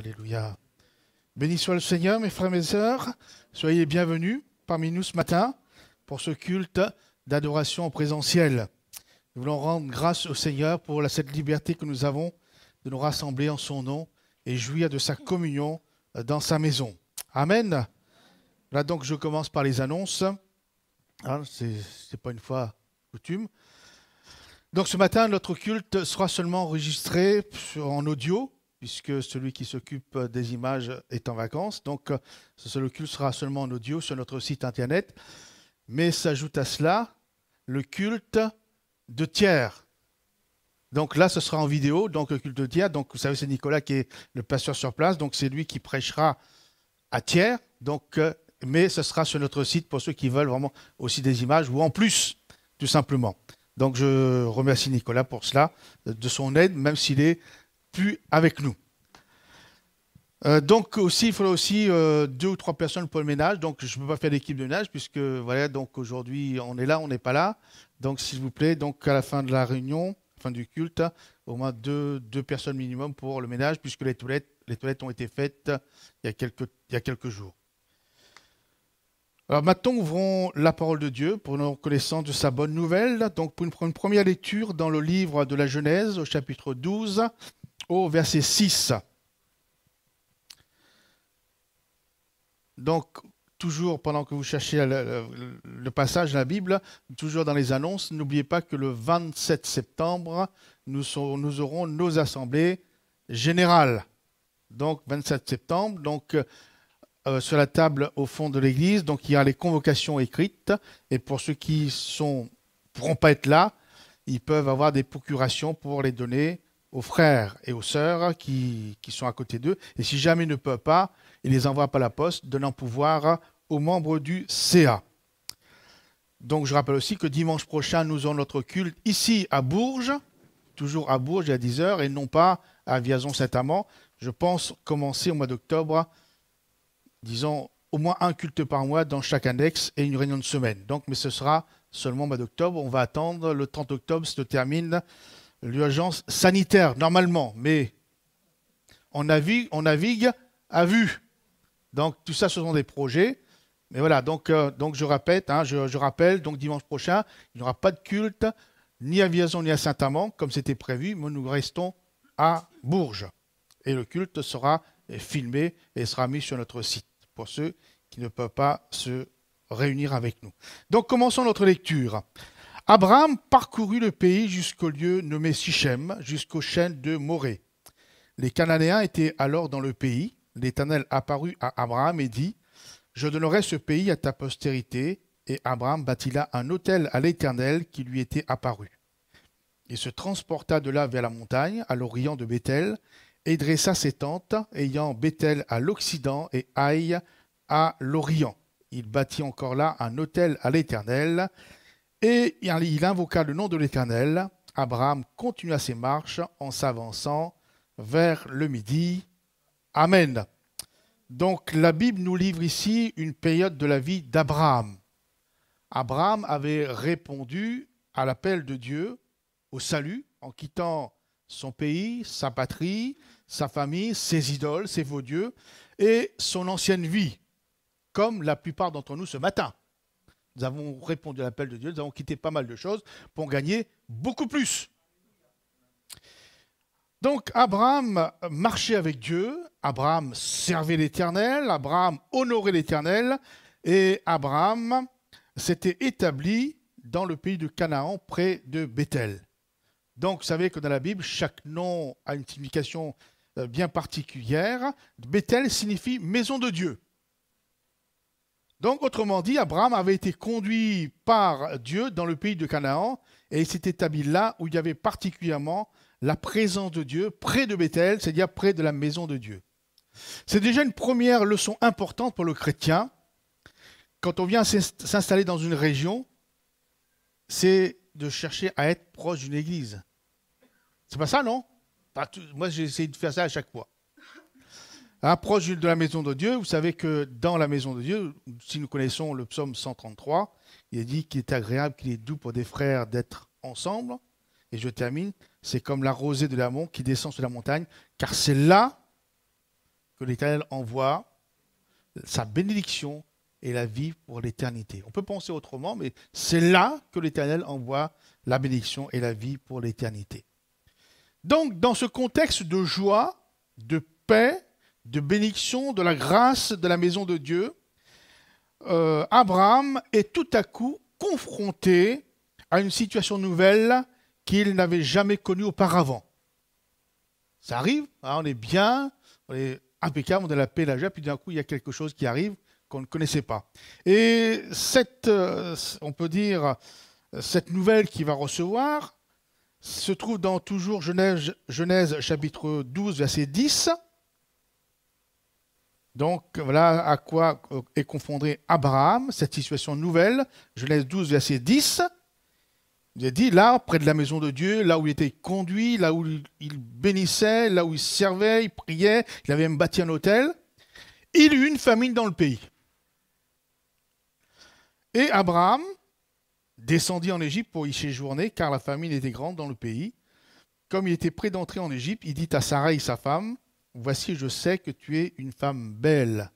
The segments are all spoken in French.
Alléluia. Béni soit le Seigneur, mes frères et mes sœurs. Soyez bienvenus parmi nous ce matin pour ce culte d'adoration en présentiel. Nous voulons rendre grâce au Seigneur pour cette liberté que nous avons de nous rassembler en son nom et jouir de sa communion euh, dans sa maison. Amen. Là donc je commence par les annonces. Ah, ce n'est pas une fois coutume. Donc ce matin, notre culte sera seulement enregistré en audio puisque celui qui s'occupe des images est en vacances. Donc, euh, ce culte sera seulement en audio sur notre site internet. Mais s'ajoute à cela le culte de tiers. Donc là, ce sera en vidéo, donc le culte de tiers. Donc, vous savez, c'est Nicolas qui est le pasteur sur place. Donc, c'est lui qui prêchera à tiers. Donc, euh, mais ce sera sur notre site pour ceux qui veulent vraiment aussi des images ou en plus, tout simplement. Donc, je remercie Nicolas pour cela, de son aide, même s'il est plus avec nous. Euh, donc aussi, il faudra aussi euh, deux ou trois personnes pour le ménage. Donc je ne peux pas faire l'équipe de ménage puisque voilà, donc aujourd'hui on est là, on n'est pas là. Donc s'il vous plaît, donc à la fin de la réunion, fin du culte, au moins deux, deux personnes minimum pour le ménage puisque les toilettes, les toilettes ont été faites il y a quelques, il y a quelques jours. Alors maintenant, ouvrons la parole de Dieu pour nous reconnaître de sa bonne nouvelle. Donc pour une, pour une première lecture dans le livre de la Genèse au chapitre 12, au verset 6. Donc, toujours pendant que vous cherchez le, passage de la Bible, toujours dans les annonces, n'oubliez pas que le 27 septembre, nous, aurons nos assemblées générales. Donc, 27 septembre, donc euh, sur la table au fond de l'église, donc il y a les convocations écrites. Et pour ceux qui ne pourront pas être là, ils peuvent avoir des procurations pour les donner aux frères et aux sœurs qui, sont à côté d'eux. Et si jamais ils ne peuvent pas, ils les envoient par la poste, donnant pouvoir aux membres du CA. Donc je rappelle aussi que dimanche prochain, nous aurons notre culte ici à Bourges, toujours à Bourges à 10h, et non pas à Viazon-Saint-Amand. Je pense commencer au mois d'octobre, disons au moins un culte par mois dans chaque index et une réunion de semaine. Donc, mais ce sera seulement au mois d'octobre. On va attendre le 30 octobre se termine l'urgence sanitaire normalement, mais on navigue, on à vue. Donc tout ça, ce sont des projets. Mais voilà, donc, euh, donc je répète, hein, je, je, rappelle, donc dimanche prochain, il n'y aura pas de culte ni à Viazon ni à Saint-Amand, comme c'était prévu, mais nous restons à Bourges. Et le culte sera filmé et sera mis sur notre site pour ceux qui ne peuvent pas se réunir avec nous. Donc commençons notre lecture. Abraham parcourut le pays jusqu'au lieu nommé Sichem, jusqu'aux chaînes de Morée. Les Cananéens étaient alors dans le pays. L'Éternel apparut à Abraham et dit Je donnerai ce pays à ta postérité. Et Abraham bâtit là un hôtel à l'Éternel qui lui était apparu. Il se transporta de là vers la montagne, à l'orient de Bethel, et dressa ses tentes, ayant Bethel à l'occident et Aïe à l'orient. Il bâtit encore là un hôtel à l'Éternel, et il invoqua le nom de l'Éternel. Abraham continua ses marches en s'avançant vers le midi. Amen. Donc la Bible nous livre ici une période de la vie d'Abraham. Abraham avait répondu à l'appel de Dieu au salut en quittant son pays, sa patrie, sa famille, ses idoles, ses faux dieux et son ancienne vie, comme la plupart d'entre nous ce matin. Nous avons répondu à l'appel de Dieu, nous avons quitté pas mal de choses pour gagner beaucoup plus. Donc Abraham marchait avec Dieu, Abraham servait l'Éternel, Abraham honorait l'Éternel, et Abraham s'était établi dans le pays de Canaan, près de Bethel. Donc vous savez que dans la Bible, chaque nom a une signification euh, bien particulière. Bethel signifie maison de Dieu. Donc, autrement dit, Abraham avait été conduit par Dieu dans le pays de Canaan et il s'est établi là où il y avait particulièrement la présence de Dieu près de Bethel, c'est-à-dire près de la maison de Dieu. C'est déjà une première leçon importante pour le chrétien. Quand on vient s'installer dans une région, c'est de chercher à être proche d'une église. C'est pas ça, non Moi, j'ai essayé de faire ça à chaque fois. Approche de la maison de Dieu, vous savez que dans la maison de Dieu, si nous connaissons le psaume 133, il est dit qu'il est agréable, qu'il est doux pour des frères d'être ensemble. Et je termine, c'est comme la rosée de l'amont qui descend sur la montagne, car c'est là que l'Éternel envoie sa bénédiction et la vie pour l'éternité. On peut penser autrement, mais c'est là que l'Éternel envoie la bénédiction et la vie pour l'éternité. Donc, dans ce contexte de joie, de paix, de bénédiction, de la grâce de la maison de Dieu, euh, Abraham est tout à coup confronté à une situation nouvelle qu'il n'avait jamais connue auparavant. Ça arrive, hein, on est bien, on est impeccable, on a la paix, la joie, puis d'un coup il y a quelque chose qui arrive qu'on ne connaissait pas. Et cette, euh, on peut dire, cette nouvelle qu'il va recevoir se trouve dans toujours Genèse, Genèse chapitre 12, verset 10. Donc voilà à quoi euh, est confondré Abraham, cette situation nouvelle. Genèse 12, verset 10. Il est dit, là, près de la maison de Dieu, là où il était conduit, là où il bénissait, là où il servait, il priait, il avait même bâti un hôtel, il eut une famine dans le pays. Et Abraham descendit en Égypte pour y séjourner, car la famine était grande dans le pays. Comme il était prêt d'entrer en Égypte, il dit à Sarah et sa femme, Voici, je sais que tu es une femme belle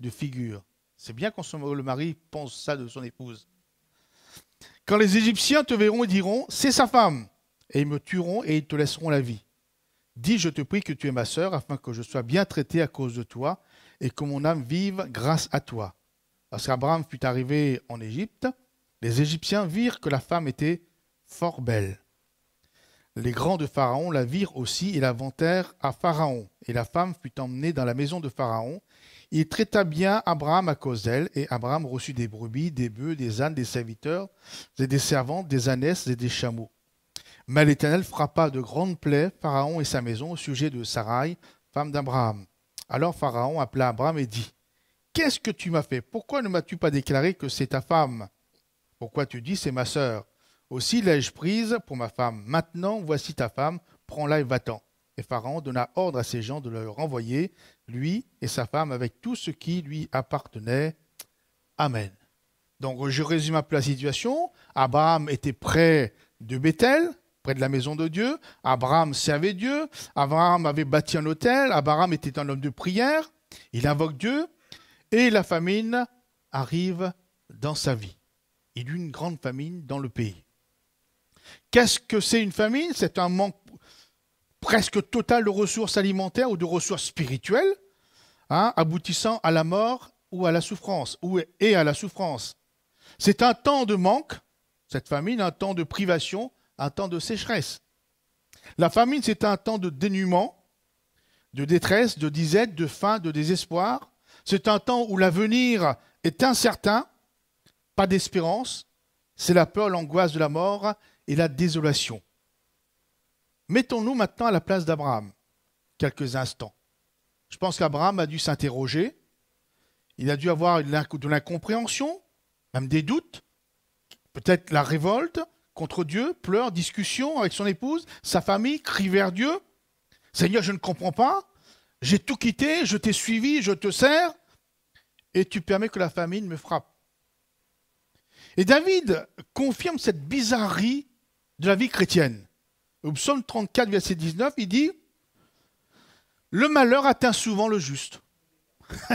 de figure. C'est bien quand le mari pense ça de son épouse. Quand les Égyptiens te verront, ils diront C'est sa femme. Et ils me tueront et ils te laisseront la vie. Dis, je te prie que tu es ma sœur, afin que je sois bien traité à cause de toi et que mon âme vive grâce à toi. Lorsqu'Abraham qu'Abraham fut arrivé en Égypte, les Égyptiens virent que la femme était fort belle. Les grands de Pharaon la virent aussi et la vantèrent à Pharaon. Et la femme fut emmenée dans la maison de Pharaon. Il traita bien Abraham à cause d'elle, et Abraham reçut des brebis, des bœufs, des ânes, des serviteurs, et des servantes, des ânesses et des chameaux. Mais l'Éternel frappa de grandes plaies Pharaon et sa maison au sujet de Sarai, femme d'Abraham. Alors Pharaon appela Abraham et dit Qu'est-ce que tu m'as fait Pourquoi ne m'as-tu pas déclaré que c'est ta femme Pourquoi tu dis c'est ma sœur aussi l'ai-je prise pour ma femme. Maintenant, voici ta femme, prends-la et va-t'en. Et Pharaon donna ordre à ses gens de le renvoyer, lui et sa femme, avec tout ce qui lui appartenait. Amen. Donc je résume un peu la situation. Abraham était près de Bethel, près de la maison de Dieu. Abraham servait Dieu. Abraham avait bâti un hôtel. Abraham était un homme de prière. Il invoque Dieu. Et la famine arrive dans sa vie. Il eut une grande famine dans le pays. Qu'est-ce que c'est une famine C'est un manque presque total de ressources alimentaires ou de ressources spirituelles, hein, aboutissant à la mort ou à la souffrance, ou et à la souffrance. C'est un temps de manque, cette famine, un temps de privation, un temps de sécheresse. La famine, c'est un temps de dénuement, de détresse, de disette, de faim, de désespoir. C'est un temps où l'avenir est incertain, pas d'espérance. C'est la peur, l'angoisse de la mort et la désolation. Mettons-nous maintenant à la place d'Abraham, quelques instants. Je pense qu'Abraham a dû s'interroger, il a dû avoir de l'incompréhension, même des doutes, peut-être la révolte contre Dieu, pleurs, discussions avec son épouse, sa famille, crie vers Dieu. Seigneur, je ne comprends pas, j'ai tout quitté, je t'ai suivi, je te sers, et tu permets que la famine me frappe. Et David confirme cette bizarrerie de la vie chrétienne. Au psaume 34, verset 19, il dit Le malheur atteint souvent le juste.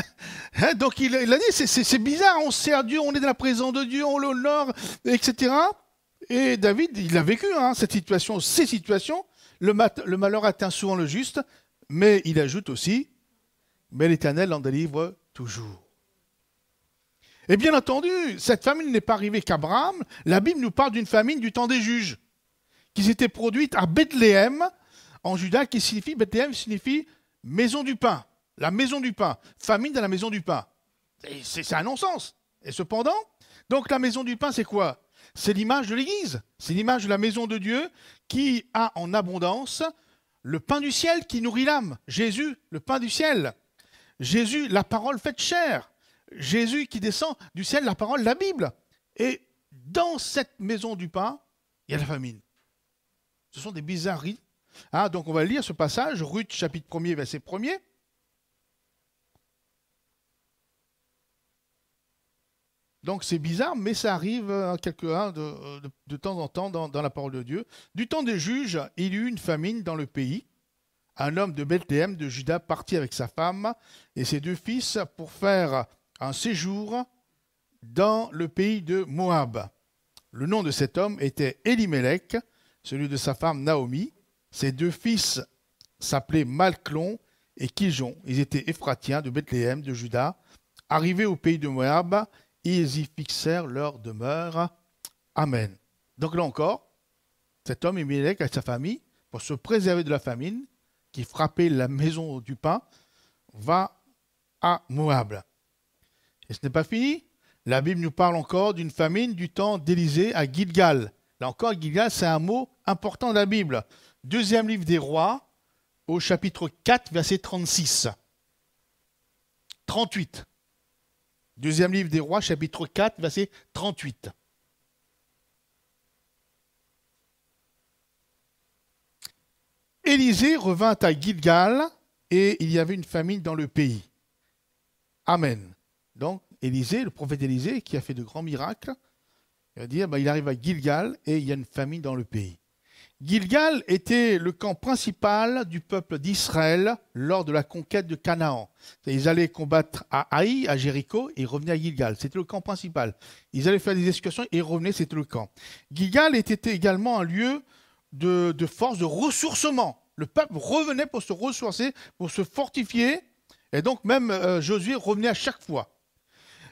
Hein, donc il, a dit C'est bizarre, on sert Dieu, on est dans la présence de Dieu, on l'honore, etc. Et David, il a vécu hein, cette situation, ces situations. Le, malheur atteint souvent le juste, mais il ajoute aussi Mais l'Éternel en délivre toujours. Et bien entendu, cette famine n'est pas arrivée qu'Abraham. La Bible nous parle d'une famine du temps des juges qui s'était produite à Bethléem, en Juda, qui signifie, Bethléem signifie maison du pain, la maison du pain, famine dans la maison du pain. C'est un non-sens. Et cependant, donc la maison du pain, c'est quoi C'est l'image de l'Église, c'est l'image de la maison de Dieu qui a en abondance le pain du ciel qui nourrit l'âme, Jésus, le pain du ciel, Jésus, la parole faite chair, Jésus qui descend du ciel, la parole, la Bible. Et dans cette maison du pain, il y a la famine. Ce sont des bizarreries. Ah, donc on va lire ce passage, Ruth chapitre 1er, verset 1 Donc c'est bizarre, mais ça arrive à hein, quelqu'un hein, de, temps en temps dans, la parole de Dieu. Du temps des juges, il y eut une famine dans le pays. Un homme de Bethléem de Juda partit avec sa femme et ses deux fils pour faire un séjour dans le pays de Moab. Le nom de cet homme était Elimelech, celui de sa femme Naomi. Ses deux fils s'appelaient Malclon et Kijon. Ils étaient Éphratiens de Bethléem, de Juda. Arrivés au pays de Moab, ils y fixèrent leur demeure. Amen. Donc là encore, cet homme, Émilec, avec sa famille, pour se préserver de la famine qui frappait la maison du pain, va à Moab. Et ce n'est pas fini. La Bible nous parle encore d'une famine du temps d'Élisée à Gilgal. Là encore, Gilgal, c'est un mot important de la Bible. Deuxième livre des rois, au chapitre 4, verset 36. 38. Deuxième livre des rois, chapitre 4, verset 38. Élisée revint à Gilgal et il y avait une famine dans le pays. Amen. Donc, Élisée, le prophète Élisée, qui a fait de grands miracles, c'est-à-dire, bah, il arrive à Gilgal et il y a une famille dans le pays. Gilgal était le camp principal du peuple d'Israël lors de la conquête de Canaan. Ils allaient combattre à Haï, à Jéricho, et ils revenaient à Gilgal. C'était le camp principal. Ils allaient faire des excursions et ils revenaient, c'était le camp. Gilgal était également un lieu de, force, de ressourcement. Le peuple revenait pour se ressourcer, pour se fortifier. Et donc même euh, Josué revenait à chaque fois.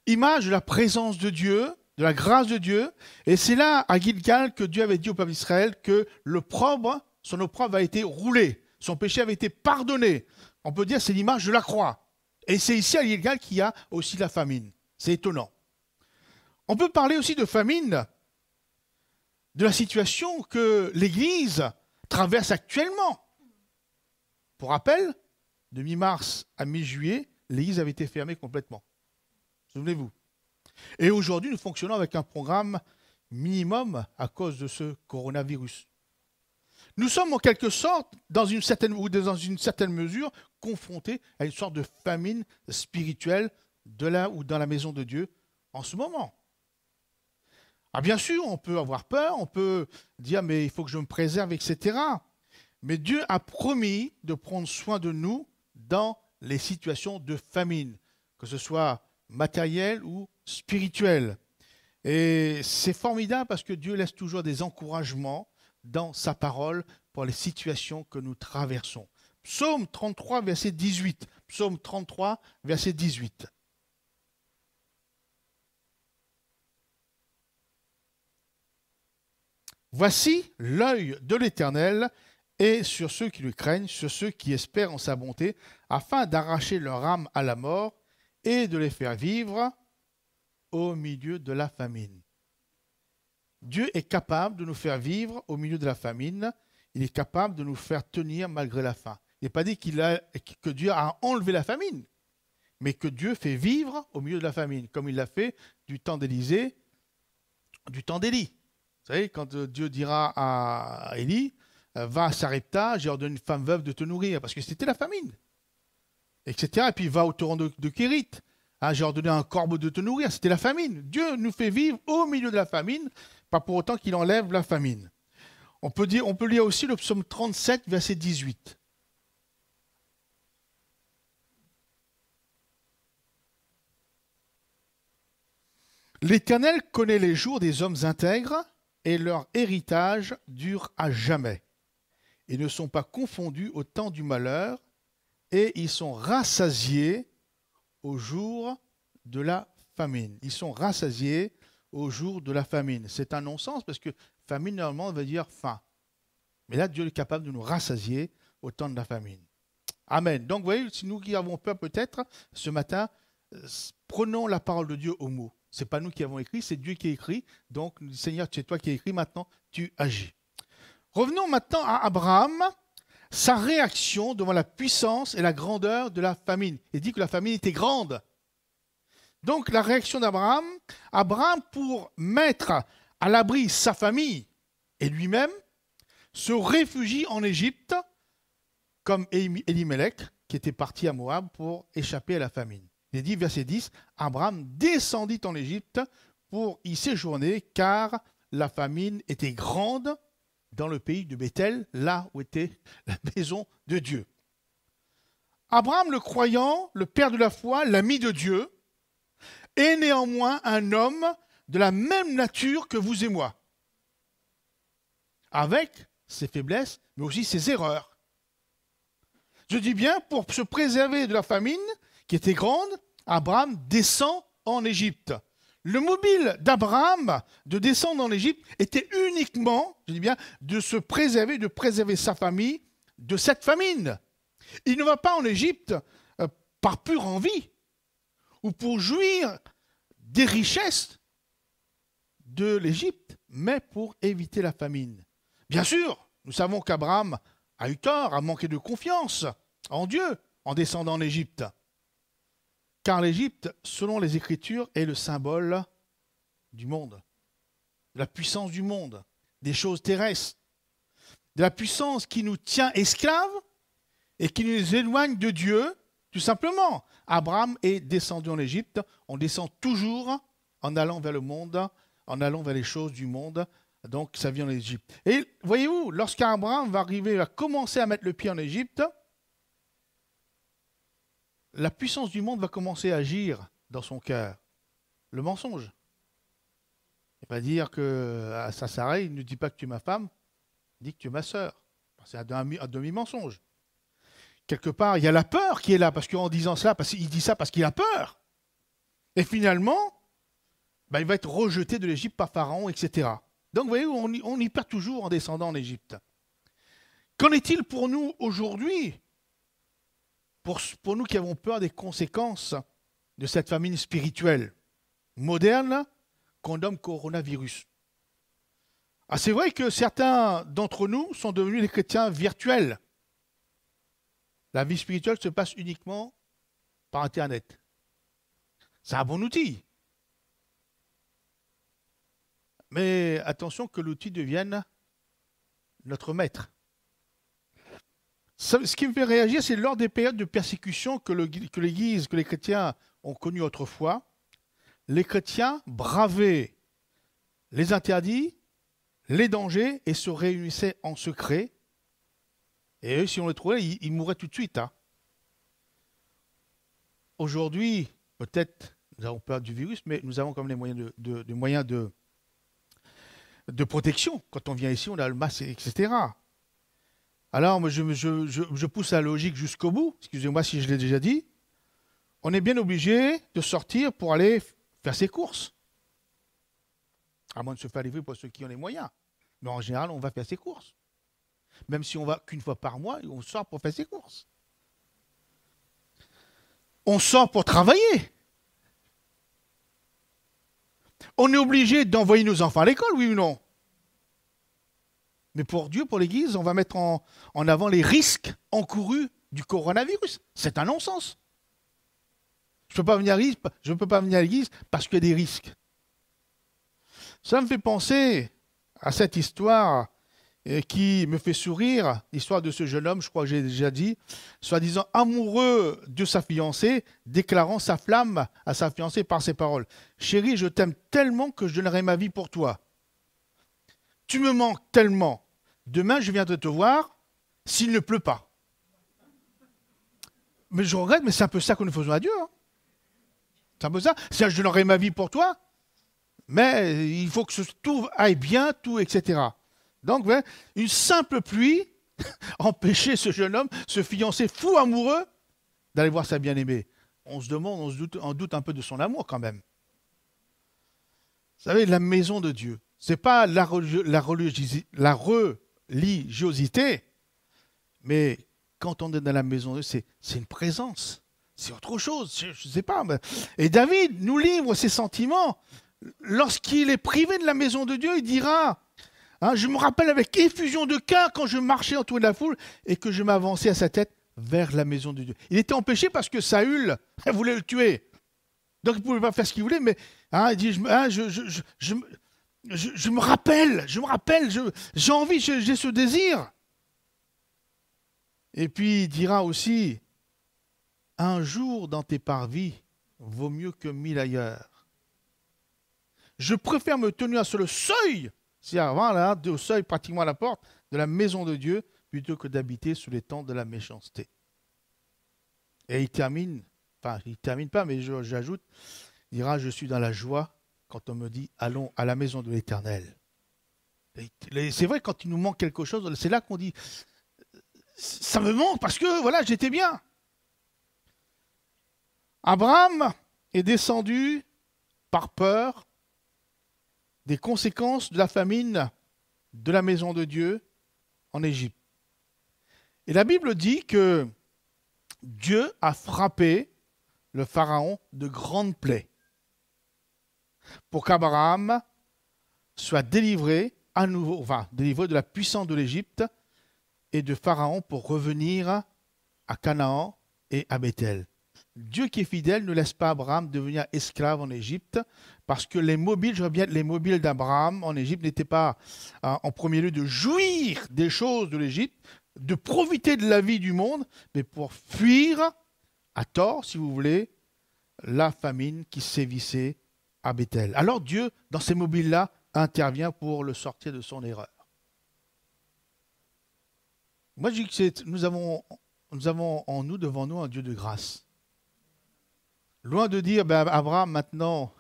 Image de la présence de Dieu, de la grâce de Dieu. Et c'est là, à Gilgal, que Dieu avait dit au peuple d'Israël que l'opprobre, son opprobre a été roulé, son péché avait été pardonné. On peut dire c'est l'image de la croix. Et c'est ici à Gilgal qu'il y a aussi la famine. C'est étonnant. On peut parler aussi de famine, de la situation que l'Église traverse actuellement. Pour rappel, de mi-mars à mi-juillet, l'Église avait été fermée complètement. Souvenez-vous. Et aujourd'hui, nous fonctionnons avec un programme minimum à cause de ce coronavirus. Nous sommes en quelque sorte, dans une certaine, ou dans une certaine mesure, confrontés à une sorte de famine spirituelle de là ou dans la maison de Dieu en ce moment. Ah, bien sûr, on peut avoir peur, on peut dire mais il faut que je me préserve, etc. Mais Dieu a promis de prendre soin de nous dans les situations de famine, que ce soit matérielle ou spirituel. Et c'est formidable parce que Dieu laisse toujours des encouragements dans sa parole pour les situations que nous traversons. Psaume 33, verset 18. Psaume 33, verset 18. Voici l'œil de l'Éternel et sur ceux qui le craignent, sur ceux qui espèrent en sa bonté, afin d'arracher leur âme à la mort et de les faire vivre au milieu de la famine. Dieu est capable de nous faire vivre au milieu de la famine. Il est capable de nous faire tenir malgré la faim. Il n'est pas dit a, que Dieu a enlevé la famine, mais que Dieu fait vivre au milieu de la famine, comme il l'a fait du temps d'Élysée, du temps d'Élie. Vous savez, quand euh, Dieu dira à Élie, euh, va à Sarepta, j'ai ordonné une femme veuve de te nourrir, parce que c'était la famine, etc. Et puis va au torrent de, de Hein, j'ai ordonné un corbeau de te nourrir. C'était la famine. Dieu nous fait vivre au milieu de la famine, pas pour autant qu'il enlève la famine. On peut, dire, on peut lire aussi le psaume 37, verset 18. L'Éternel connaît les jours des hommes intègres et leur héritage dure à jamais. Ils ne sont pas confondus au temps du malheur et ils sont rassasiés au jour de la famine. Ils sont rassasiés au jour de la famine. C'est un non-sens parce que famine, normalement, veut dire faim. Mais là, Dieu est capable de nous rassasier au temps de la famine. Amen. Donc, vous voyez, si nous qui avons peur peut-être, ce matin, euh, prenons la parole de Dieu au mot. Ce n'est pas nous qui avons écrit, c'est Dieu qui écrit. Donc, Seigneur, c'est toi qui écrit, maintenant tu agis. Revenons maintenant à Abraham sa réaction devant la puissance et la grandeur de la famine. Il dit que la famine était grande. Donc la réaction d'Abraham, Abraham pour mettre à l'abri sa famille et lui-même, se réfugie en Égypte comme Elimelech qui était parti à Moab pour échapper à la famine. Il dit, verset 10, Abraham descendit en Égypte pour y séjourner car la famine était grande dans le pays de Bethel, là où était la maison de Dieu. Abraham le croyant, le père de la foi, l'ami de Dieu, est néanmoins un homme de la même nature que vous et moi, avec ses faiblesses, mais aussi ses erreurs. Je dis bien, pour se préserver de la famine qui était grande, Abraham descend en Égypte. Le mobile d'Abraham de descendre en Égypte était uniquement, je dis bien, de se préserver, de préserver sa famille de cette famine. Il ne va pas en Égypte euh, par pure envie ou pour jouir des richesses de l'Égypte, mais pour éviter la famine. Bien sûr, nous savons qu'Abraham a eu tort, a manqué de confiance en Dieu en descendant en Égypte car l'Égypte, selon les Écritures, est le symbole du monde, de la puissance du monde, des choses terrestres, de la puissance qui nous tient esclaves et qui nous éloigne de Dieu, tout simplement. Abraham est descendu en Égypte, on descend toujours en allant vers le monde, en allant vers les choses du monde, donc ça vient en Égypte. Et voyez-vous, lorsqu'Abraham va arriver, va commencer à mettre le pied en Égypte, la puissance du monde va commencer à agir dans son cœur. Le mensonge. Il va dire que à s'arrête. il ne dit pas que tu es ma femme, il dit que tu es ma sœur. C'est un demi-mensonge. Quelque part, il y a la peur qui est là, parce qu'en disant cela, parce il dit ça parce qu'il a peur. Et finalement, ben, il va être rejeté de l'Égypte par Pharaon, etc. Donc vous voyez, on on y perd toujours en descendant en Égypte. Qu'en est-il pour nous aujourd'hui pour, nous qui avons peur des conséquences de cette famine spirituelle moderne qu'on nomme coronavirus. Ah, c'est vrai que certains d'entre nous sont devenus des chrétiens virtuels. La vie spirituelle se passe uniquement par Internet. C'est un bon outil. Mais attention que l'outil devienne notre maître ce qui me fait réagir, c'est lors des périodes de persécution que le, que, les chrétiens ont connues autrefois, les chrétiens bravaient les interdits, les dangers et se réunissaient en secret. Et eux, si on les trouvait, ils, mouraient tout de suite. Hein. Aujourd'hui, peut-être nous avons peur du virus, mais nous avons quand même les moyens de, de protection. Quand on vient ici, on a le masque, etc. Alors, je, pousse la logique jusqu'au bout, excusez-moi si je l'ai déjà dit. On est bien obligé de sortir pour aller faire ses courses. À moins de se faire livrer pour ceux qui ont les moyens. Mais en général, on va faire ses courses. Même si on va qu'une fois par mois, on sort pour faire ses courses. On sort pour travailler. On est obligé d'envoyer nos enfants à l'école, oui ou non mais pour Dieu, pour l'Église, on va mettre en, avant les risques encourus du coronavirus. C'est un non-sens. Je ne peux pas venir à l'église parce qu'il y a des risques. Ça me fait penser à cette histoire euh, qui me fait sourire, l'histoire de ce jeune homme, je crois que j'ai déjà dit, soi-disant amoureux de sa fiancée, déclarant sa flamme à sa fiancée par ses paroles. Chérie, je t'aime tellement que je donnerai ma vie pour toi. Tu me manques tellement demain je viens de te voir s'il ne pleut pas. Mais je regrette, mais c'est un peu ça que nous faisons à Dieu. Hein. C'est un peu ça. Si je donnerai ma vie pour toi, mais il faut que tout aille bien, tout, etc. Donc, une simple pluie empêchait ce jeune homme, ce fiancé fou amoureux, d'aller voir sa bien-aimée. On se demande, on se doute, un peu de son amour quand même. Vous savez, la maison de Dieu, ce n'est pas la, la, la, Ligiosité, mais quand on est dans la maison de c'est une présence, c'est autre chose, je ne sais pas. Et David nous livre ses sentiments. Lorsqu'il est privé de la maison de Dieu, il dira, hein, je me rappelle avec effusion de cœur quand je marchais entouré de la foule et que je m'avançais à sa tête vers la maison de Dieu. Il était empêché parce que Saül voulait le tuer. Donc il ne pouvait pas faire ce qu'il voulait, mais hein, il dit, je, me... Hein, » je, me rappelle, je me rappelle, j'ai envie, j'ai ce désir. Et puis il dira aussi, un jour dans tes parvis vaut mieux que mille ailleurs. Je préfère me tenir sur le seuil, c'est avant là, au seuil pratiquement à la porte de la maison de Dieu, plutôt que d'habiter sous les tentes de la méchanceté. Et il termine, enfin il termine pas, mais j'ajoute, il dira, je suis dans la joie quand on me dit allons à la maison de l'Éternel. C'est vrai, quand il nous manque quelque chose, c'est là qu'on dit ça me manque parce que voilà, j'étais bien. Abraham est descendu par peur des conséquences de la famine de la maison de Dieu en Égypte. Et la Bible dit que Dieu a frappé le Pharaon de grandes plaies pour qu'Abraham soit délivré à nouveau, enfin délivré de la puissance de l'Égypte et de Pharaon pour revenir à Canaan et à Bethel. Dieu qui est fidèle ne laisse pas Abraham devenir esclave en Égypte, parce que les mobiles, je bien, les mobiles d'Abraham en Égypte n'étaient pas hein, en premier lieu de jouir des choses de l'Égypte, de profiter de la vie du monde, mais pour fuir, à tort si vous voulez, la famine qui sévissait alors Dieu, dans ces mobiles-là, intervient pour le sortir de son erreur. Moi, je dis que nous avons, en nous, devant nous, un Dieu de grâce. Loin de dire, ben, Abraham, maintenant,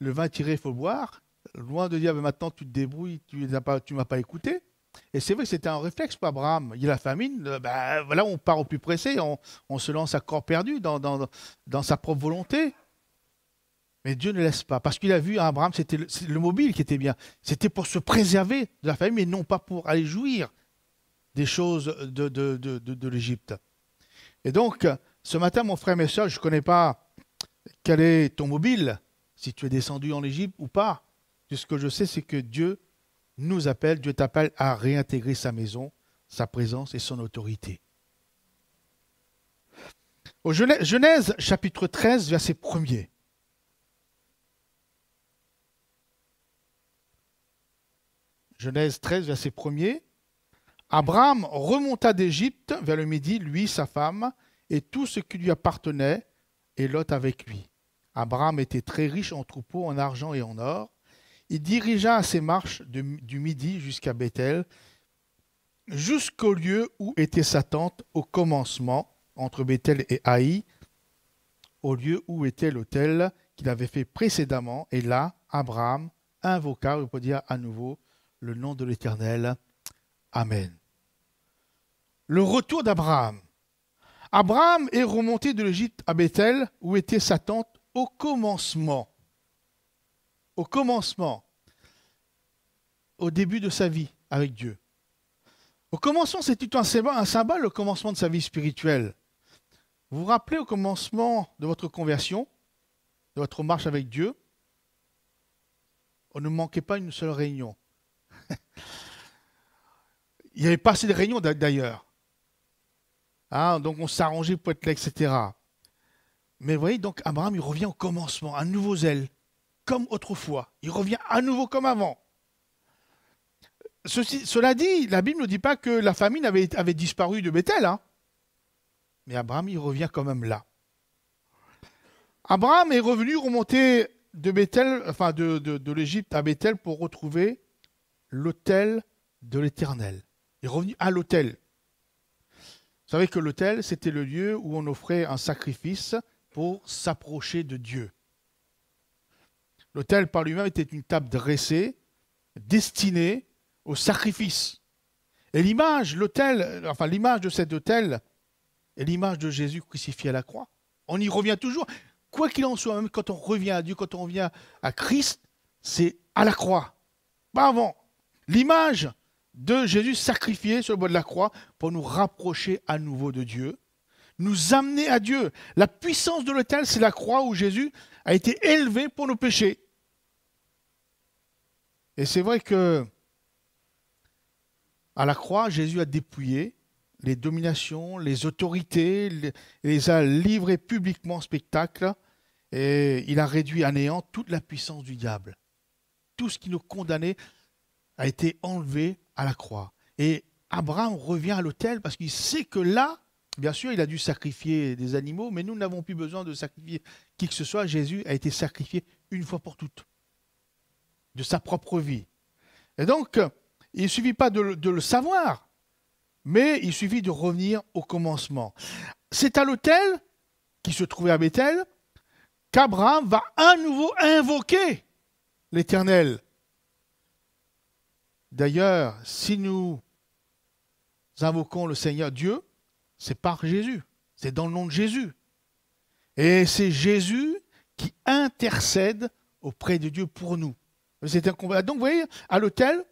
le vin tiré, il faut boire. Loin de dire, ben, maintenant, tu te débrouilles, tu ne pas, m'as pas écouté. Et c'est vrai que c'était un réflexe pour Abraham. Il a la famine, euh, ben, voilà, on part au plus pressé, on, se lance à corps perdu dans sa propre volonté. Mais Dieu ne laisse pas. Parce qu'il a vu, Abraham, c'était le, mobile qui était bien. C'était pour se préserver de la famille, mais non pas pour aller jouir des choses de, l'Égypte. Et donc, ce matin, mon frère, mes soeurs, je ne connais pas quel est ton mobile, si tu es descendu en Égypte ou pas. Ce que je sais, c'est que Dieu nous appelle, Dieu t'appelle à réintégrer sa maison, sa présence et son autorité. Au Genèse chapitre 13, verset 1er. Genèse 13, verset 1er. Abraham remonta d'Égypte vers le midi, lui, sa femme, et tout ce qui lui appartenait, et Lot avec lui. Abraham était très riche en troupeaux, en argent et en or. Il dirigea ses marches du midi jusqu'à Bethel, jusqu'au lieu où était sa tente au commencement, entre Bethel et Haï, au lieu où était l'autel qu'il avait fait précédemment. Et là, Abraham invoqua, on peut dire à nouveau, le nom de l'Éternel. Amen. Le retour d'Abraham. Abraham est remonté de l'Égypte à Bethel, où était sa tente au commencement. Au commencement. Au début de sa vie avec Dieu. Au commencement, c'est tout un symbole, le commencement de sa vie spirituelle. Vous vous rappelez au commencement de votre conversion, de votre marche avec Dieu, on ne manquait pas une seule réunion. Il n'y avait pas assez de réunions d'ailleurs. Hein, donc on s'arrangeait pour être là, etc. Mais vous voyez, donc Abraham, il revient au commencement, à nouveau zèle, comme autrefois. Il revient à nouveau comme avant. cela dit, la Bible ne dit pas que la famine avait, disparu de Bethel. Hein. Mais Abraham, il revient quand même là. Abraham est revenu remonter de Bethel, enfin de, de l'Égypte à Bethel pour retrouver l'autel de l'Éternel. Il est revenu à l'autel. Vous savez que l'autel, c'était le lieu où on offrait un sacrifice pour s'approcher de Dieu. L'autel par lui-même était une table dressée, destinée au sacrifice. Et l'image, l'autel, enfin l'image de cet autel est l'image de Jésus crucifié à la croix. On y revient toujours. Quoi qu'il en soit, même quand on revient à Dieu, quand on revient à Christ, c'est à la croix, pas avant. L'image de Jésus sacrifié sur le bois de la croix pour nous rapprocher à nouveau de Dieu, nous amener à Dieu. La puissance de l'autel, c'est la croix où Jésus a été élevé pour nos péchés. Et c'est vrai que à la croix, Jésus a dépouillé les dominations, les autorités, les a livrées publiquement en spectacle, et il a réduit à néant toute la puissance du diable. Tout ce qui nous condamnait, a été enlevé à la croix. Et Abraham revient à l'autel parce qu'il sait que là, bien sûr, il a dû sacrifier des animaux, mais nous n'avons plus besoin de sacrifier qui que ce soit. Jésus a été sacrifié une fois pour toutes, de sa propre vie. Et donc, il ne suffit pas de le, savoir, mais il suffit de revenir au commencement. C'est à l'autel, qui se trouvait à Bethel, qu'Abraham va à nouveau invoquer l'Éternel. D'ailleurs, si nous invoquons le Seigneur Dieu, c'est par Jésus, c'est dans le nom de Jésus. Et c'est Jésus qui intercède auprès de Dieu pour nous. C'est un combat. Donc vous voyez, à l'autel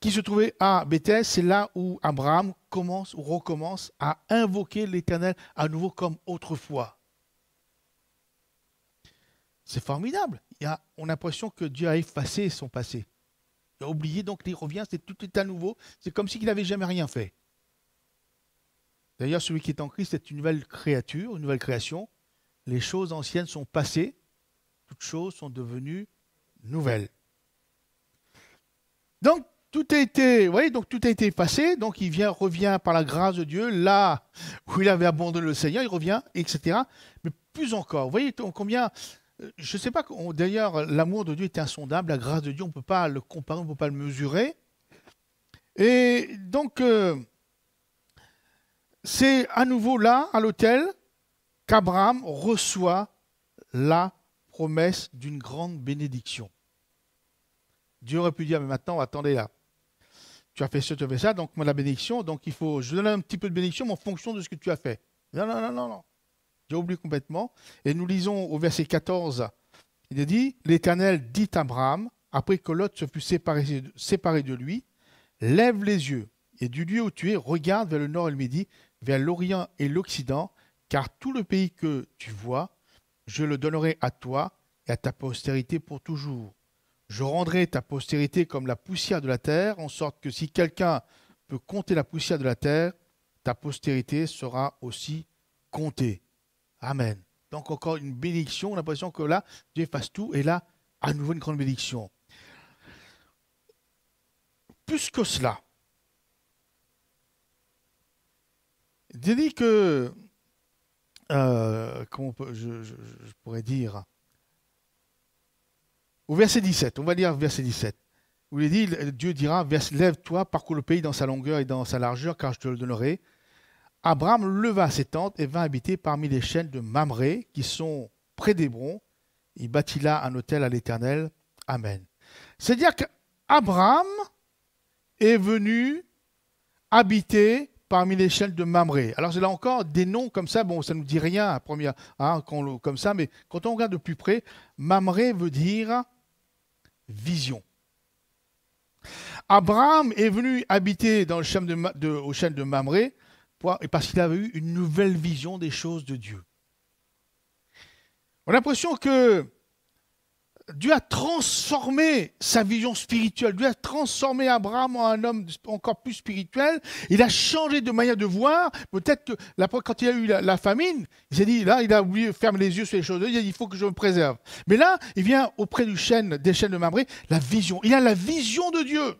qui se trouvait à Bethel, c'est là où Abraham commence ou recommence à invoquer l'Éternel à nouveau comme autrefois. C'est formidable. a, on a l'impression que Dieu a effacé son passé. Il a oublié, donc il revient, c'est tout est à nouveau. C'est comme s'il n'avait jamais rien fait. D'ailleurs, celui qui est en Christ est une nouvelle créature, une nouvelle création. Les choses anciennes sont passées, toutes choses sont devenues nouvelles. Donc, tout a été, vous voyez, donc tout a été passé. donc il vient, revient par la grâce de Dieu, là où il avait abandonné le Seigneur, il revient, etc. Mais plus encore, vous voyez combien je ne sais pas, d'ailleurs, l'amour de Dieu est insondable, la grâce de Dieu, on ne peut pas le comparer, on ne peut pas le mesurer. Et donc, euh, c'est à nouveau là, à l'autel, qu'Abraham reçoit la promesse d'une grande bénédiction. Dieu aurait pu dire, mais maintenant, attendez là. Tu as fait ce, tu as fait ça, donc moi, la bénédiction, donc il faut, je donne un petit peu de bénédiction, mais en fonction de ce que tu as fait. Non, non, non, non, non. J'ai oublié complètement. Et nous lisons au verset 14, il est dit, l'Éternel dit à Abraham, après que Lot se fût séparé de lui, lève les yeux, et du lieu où tu es, regarde vers le nord et le midi, vers l'Orient et l'Occident, car tout le pays que tu vois, je le donnerai à toi et à ta postérité pour toujours. Je rendrai ta postérité comme la poussière de la terre, en sorte que si quelqu'un peut compter la poussière de la terre, ta postérité sera aussi comptée. Amen. Donc encore une bénédiction, on a l'impression que là, Dieu fasse tout, et là, à nouveau une grande bénédiction. Plus que cela, Dieu dit que, euh, comment je, je, pourrais dire, au verset 17, on va lire verset 17, où il dit, Dieu dira, lève-toi, parcours le pays dans sa longueur et dans sa largeur, car je te le donnerai, Abraham leva ses tentes et vint habiter parmi les chaînes de Mamré, qui sont près d'Hébron. Il bâtit là un hôtel à l'Éternel. Amen. C'est-à-dire qu'Abraham est venu habiter parmi les chaînes de Mamré. Alors c'est là encore des noms comme ça, bon, ça ne nous dit rien à première, hein, comme ça, mais quand on regarde de plus près, Mamré veut dire vision. Abraham est venu habiter dans le de, de, aux chaînes de Mamré et parce qu'il avait eu une nouvelle vision des choses de Dieu. On a l'impression que Dieu a transformé sa vision spirituelle. Dieu a transformé Abraham en un homme encore plus spirituel. Il a changé de manière de voir. Peut-être que quand il a eu la, famine, il s'est dit, là, il a oublié, fermer les yeux sur les choses. Il a dit, il faut que je me préserve. Mais là, il vient auprès du chêne, des chaînes de Mamre, la vision. Il a la vision de Dieu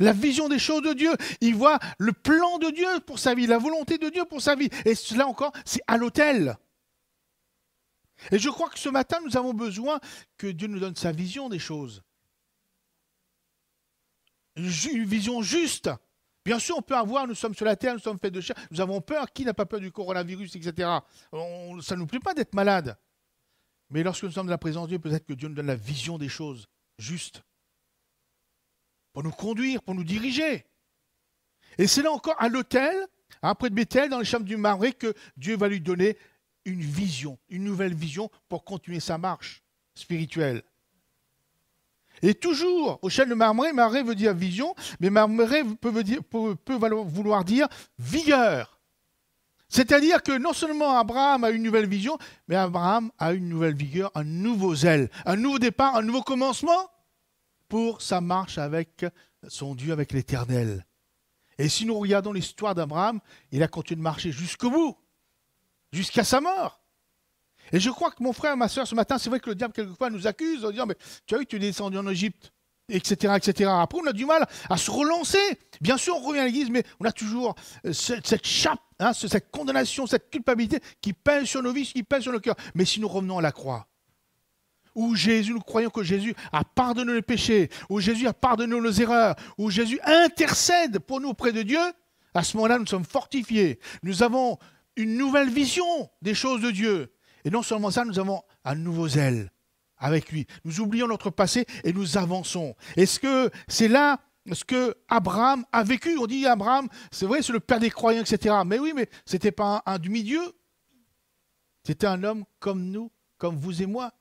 la vision des choses de Dieu. Il voit le plan de Dieu pour sa vie, la volonté de Dieu pour sa vie. Et cela encore, c'est à l'autel. Et je crois que ce matin, nous avons besoin que Dieu nous donne sa vision des choses. Une vision juste. Bien sûr, on peut avoir, nous sommes sur la terre, nous sommes faits de chair, nous avons peur. Qui n'a pas peur du coronavirus, etc. ça ne nous plaît pas d'être malade. Mais lorsque nous sommes dans la présence de Dieu, peut-être que Dieu nous donne la vision des choses juste pour nous conduire, pour nous diriger. Et c'est là encore à l'autel, après hein, de Bethel, dans les chambres du Marais, que Dieu va lui donner une vision, une nouvelle vision pour continuer sa marche spirituelle. Et toujours, au chêne de Marmé, Maré veut dire vision, mais Marmé peut vouloir dire vigueur. C'est-à-dire que non seulement Abraham a une nouvelle vision, mais Abraham a une nouvelle vigueur, un nouveau zèle, un nouveau départ, un nouveau commencement pour sa marche avec son Dieu, avec l'Éternel. Et si nous regardons l'histoire d'Abraham, il a continué de marcher jusqu'au bout, jusqu'à sa mort. Et je crois que mon frère, ma soeur, ce matin, c'est vrai que le diable, quelquefois, nous accuse en disant, mais tu as vu, tu es descendu en Égypte, etc., etc. Après, on a du mal à se relancer. Bien sûr, on revient à l'église, mais on a toujours euh, cette chape, hein, cette condamnation, cette culpabilité qui pèse sur nos vies, qui pèse sur nos cœurs. Mais si nous revenons à la croix, où Jésus, nous croyons que Jésus a pardonné les péchés, où Jésus a pardonné nos erreurs, où Jésus intercède pour nous auprès de Dieu, à ce moment-là, nous sommes fortifiés. Nous avons une nouvelle vision des choses de Dieu. Et non seulement ça, nous avons un nouveau zèle avec lui. Nous oublions notre passé et nous avançons. Est-ce que c'est là ce que Abraham a vécu On dit Abraham, c'est vrai, c'est le père des croyants, etc. Mais oui, mais ce n'était pas un demi-dieu. C'était un homme comme nous, comme vous et moi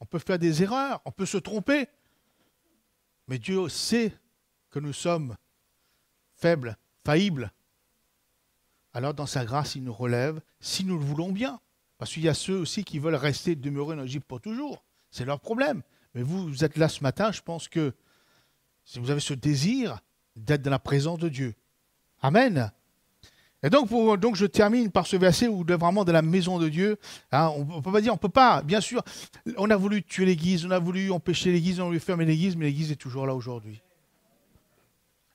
on peut faire des erreurs, on peut se tromper. Mais Dieu sait que nous sommes faibles, faillibles. Alors dans sa grâce, il nous relève si nous le voulons bien. Parce qu'il y a ceux aussi qui veulent rester, demeurer en Égypte pour toujours. C'est leur problème. Mais vous, vous êtes là ce matin, je pense que si vous avez ce désir d'être dans la présence de Dieu. Amen. Et donc, donc je termine par ce verset où vraiment de la maison de Dieu, hein, on, ne peut pas dire, on ne peut pas, bien sûr, on a voulu tuer l'Église, on a voulu empêcher l'Église, on a voulu fermer l'Église, mais l'Église est toujours là aujourd'hui.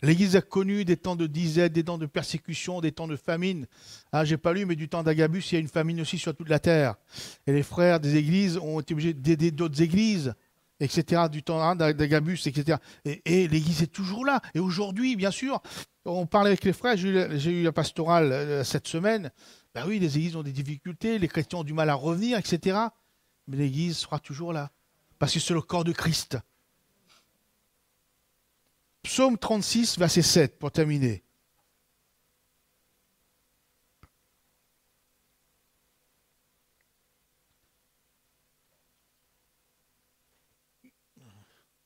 L'Église a connu des temps de disette, des temps de persécution, des temps de famine. Je ah, J'ai pas lu, mais du temps d'Agabus, il y a une famine aussi sur toute la terre. Et les frères des églises ont été obligés d'aider d'autres églises, etc. Du temps hein, d'Agabus, etc. et l'Église est toujours là. Et aujourd'hui, bien sûr, on parlait avec les frères, j'ai eu, la pastorale euh, cette semaine. Ben oui, les églises ont des difficultés, les chrétiens ont du mal à revenir, etc. Mais l'église sera toujours là, parce que c'est le corps de Christ. Psaume 36, verset 7, pour terminer.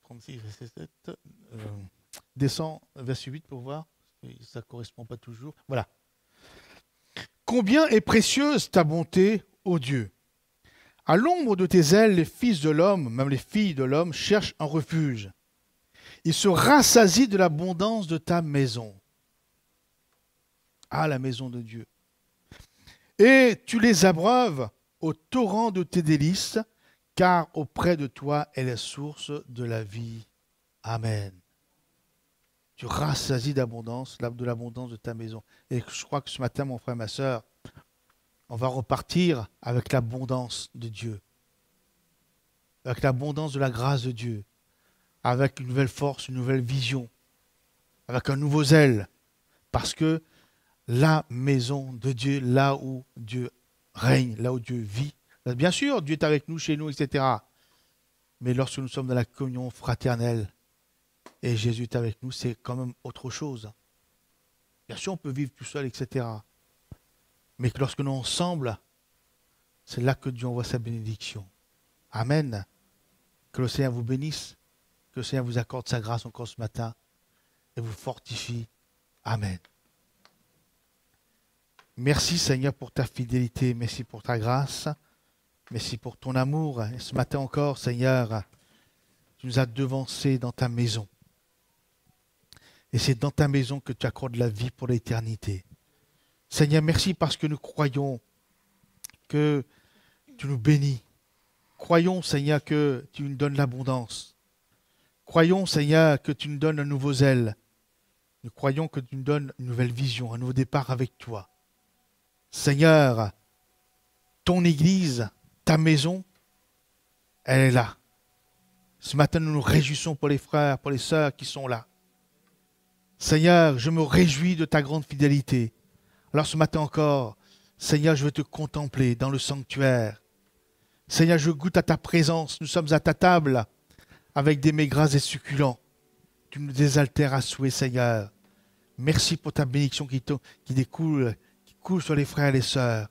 36, verset 7. Euh, descends verset 8 pour voir ça ne correspond pas toujours. Voilà. Combien est précieuse ta bonté, ô Dieu À l'ombre de tes ailes, les fils de l'homme, même les filles de l'homme, cherchent un refuge. Ils se rassasient de l'abondance de ta maison. Ah, la maison de Dieu. Et tu les abreuves au torrent de tes délices, car auprès de toi est la source de la vie. Amen tu rassasies d'abondance, de l'abondance de ta maison. Et je crois que ce matin, mon frère, ma soeur, on va repartir avec l'abondance de Dieu, avec l'abondance de la grâce de Dieu, avec une nouvelle force, une nouvelle vision, avec un nouveau zèle, parce que la maison de Dieu, là où Dieu règne, là où Dieu vit, bien sûr, Dieu est avec nous, chez nous, etc. Mais lorsque nous sommes dans la communion fraternelle, et Jésus est avec nous, c'est quand même autre chose. Bien sûr, on peut vivre tout seul, etc. Mais que lorsque nous sommes ensemble, c'est là que Dieu envoie sa bénédiction. Amen. Que le Seigneur vous bénisse, que le Seigneur vous accorde sa grâce encore ce matin et vous fortifie. Amen. Merci Seigneur pour ta fidélité, merci pour ta grâce, merci pour ton amour. Et ce matin encore, Seigneur, tu nous as devancés dans ta maison. Et c'est dans ta maison que tu accordes la vie pour l'éternité. Seigneur, merci parce que nous croyons que tu nous bénis. Croyons, Seigneur, que tu nous donnes l'abondance. Croyons, Seigneur, que tu nous donnes un nouveau zèle. Nous croyons que tu nous donnes une nouvelle vision, un nouveau départ avec toi. Seigneur, ton Église, ta maison, elle est là. Ce matin, nous nous réjouissons pour les frères, pour les sœurs qui sont là. Seigneur, je me réjouis de ta grande fidélité. Alors ce matin encore, Seigneur, je veux te contempler dans le sanctuaire. Seigneur, je goûte à ta présence. Nous sommes à ta table avec des mets et succulents. Tu nous désaltères à souhait, Seigneur. Merci pour ta bénédiction qui, qui découle, qui coule sur les frères et les sœurs.